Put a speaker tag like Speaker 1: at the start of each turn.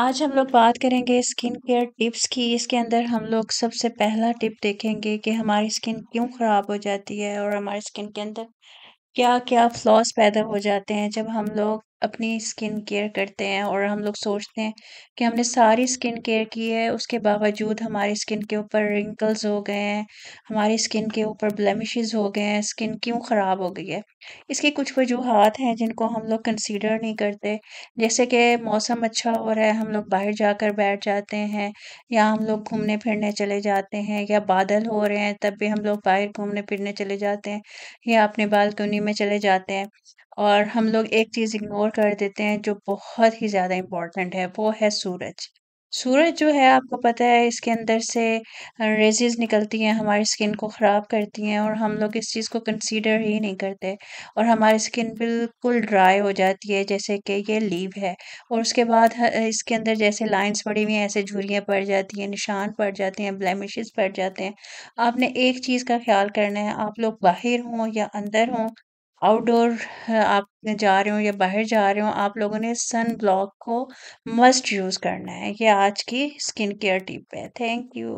Speaker 1: आज हम लोग बात करेंगे स्किन केयर टिप्स की इसके अंदर हम लोग सबसे पहला टिप देखेंगे कि हमारी स्किन क्यों ख़राब हो जाती है और हमारी स्किन के अंदर क्या क्या फ्लॉस पैदा हो जाते हैं जब हम लोग अपनी स्किन केयर करते हैं और हम लोग सोचते हैं कि हमने सारी स्किन केयर की है उसके बावजूद हमारी स्किन के ऊपर रिंकल्स हो गए हैं हमारी स्किन के ऊपर ब्लेमिशेस हो गए हैं स्किन क्यों ख़राब हो गई है इसकी कुछ वजूहत हैं जिनको हम लोग कंसीडर नहीं करते जैसे कि मौसम अच्छा हो रहा है हम लोग बाहर जाकर बैठ जाते हैं या हम लोग घूमने फिरने चले जाते हैं या बादल हो रहे हैं तब भी हम लोग बाहर घूमने फिरने चले जाते हैं या अपने बालकनी में चले जाते हैं और हम लोग एक चीज़ इग्नोर कर देते हैं जो बहुत ही ज़्यादा इम्पॉर्टेंट है वो है सूरज सूरज जो है आपको पता है इसके अंदर से रेजेज निकलती हैं हमारी स्किन को ख़राब करती हैं और हम लोग इस चीज़ को कंसीडर ही नहीं करते और हमारी स्किन बिल्कुल ड्राई हो जाती है जैसे कि ये लीव है और उसके बाद इसके अंदर जैसे लाइंस पड़ी हुई हैं ऐसे झुरियाँ पड़ जाती हैं निशान पड़ जाते हैं ब्लैमिश पड़ जाते हैं आपने एक चीज़ का ख्याल करना है आप लोग बाहर हों या अंदर हों आउटडोर आप जा रहे हो या बाहर जा रहे हो आप लोगों ने सन ब्लॉक को मस्ट यूज़ करना है ये आज की स्किन केयर टिप है थैंक यू